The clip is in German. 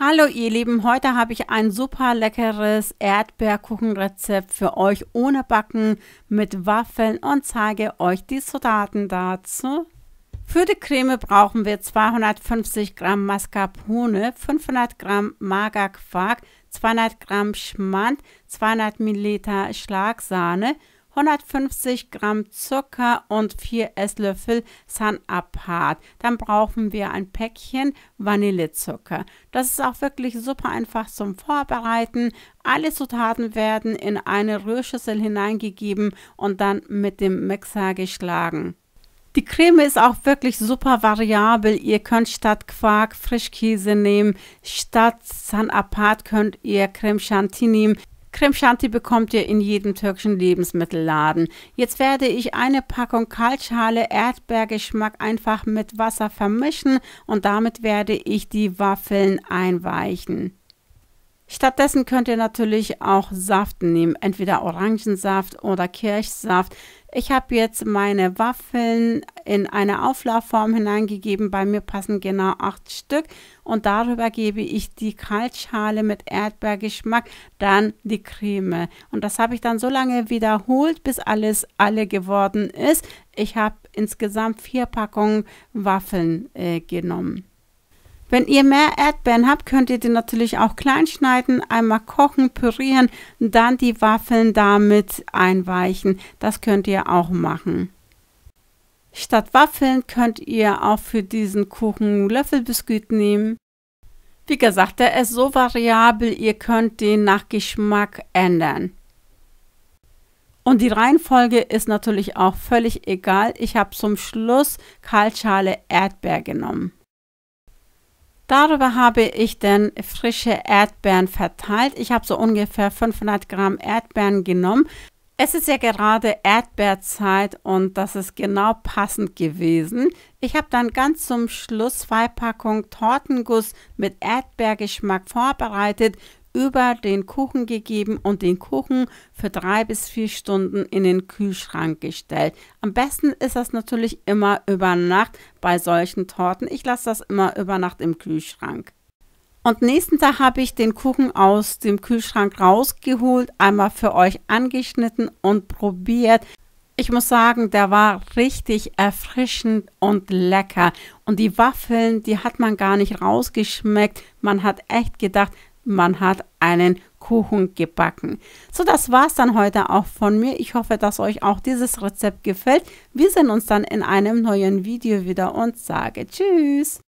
Hallo ihr Lieben, heute habe ich ein super leckeres Erdbeerkuchenrezept für euch ohne Backen mit Waffeln und zeige euch die Zutaten dazu. Für die Creme brauchen wir 250 Gramm Mascarpone, 500 Gramm Magerquark, 200 Gramm Schmand, 200 Milliliter Schlagsahne 150 Gramm Zucker und 4 Esslöffel Sanapart. Dann brauchen wir ein Päckchen Vanillezucker. Das ist auch wirklich super einfach zum Vorbereiten. Alle Zutaten werden in eine Rührschüssel hineingegeben und dann mit dem Mixer geschlagen. Die Creme ist auch wirklich super variabel. Ihr könnt statt Quark Frischkäse nehmen, statt San Apart könnt ihr Creme Chantilly nehmen. Creme Shanti bekommt ihr in jedem türkischen Lebensmittelladen. Jetzt werde ich eine Packung Kaltschale Erdbeergeschmack einfach mit Wasser vermischen und damit werde ich die Waffeln einweichen. Stattdessen könnt ihr natürlich auch Saft nehmen, entweder Orangensaft oder Kirschsaft. Ich habe jetzt meine Waffeln in eine Auflaufform hineingegeben. Bei mir passen genau acht Stück. Und darüber gebe ich die Kaltschale mit Erdbeergeschmack, dann die Creme. Und das habe ich dann so lange wiederholt, bis alles alle geworden ist. Ich habe insgesamt vier Packungen Waffeln äh, genommen. Wenn ihr mehr Erdbeeren habt, könnt ihr die natürlich auch klein schneiden, einmal kochen, pürieren, dann die Waffeln damit einweichen. Das könnt ihr auch machen. Statt Waffeln könnt ihr auch für diesen Kuchen Löffelbisküt nehmen. Wie gesagt, der ist so variabel, ihr könnt den nach Geschmack ändern. Und die Reihenfolge ist natürlich auch völlig egal. Ich habe zum Schluss Kaltschale Erdbeer genommen. Darüber habe ich dann frische Erdbeeren verteilt. Ich habe so ungefähr 500 Gramm Erdbeeren genommen. Es ist ja gerade Erdbeerzeit und das ist genau passend gewesen. Ich habe dann ganz zum Schluss zwei Packungen Tortenguss mit Erdbeergeschmack vorbereitet, über den Kuchen gegeben und den Kuchen für drei bis vier Stunden in den Kühlschrank gestellt. Am besten ist das natürlich immer über Nacht bei solchen Torten. Ich lasse das immer über Nacht im Kühlschrank. Und nächsten Tag habe ich den Kuchen aus dem Kühlschrank rausgeholt, einmal für euch angeschnitten und probiert. Ich muss sagen, der war richtig erfrischend und lecker. Und die Waffeln, die hat man gar nicht rausgeschmeckt. Man hat echt gedacht, man hat einen Kuchen gebacken. So, das war's dann heute auch von mir. Ich hoffe, dass euch auch dieses Rezept gefällt. Wir sehen uns dann in einem neuen Video wieder und sage Tschüss.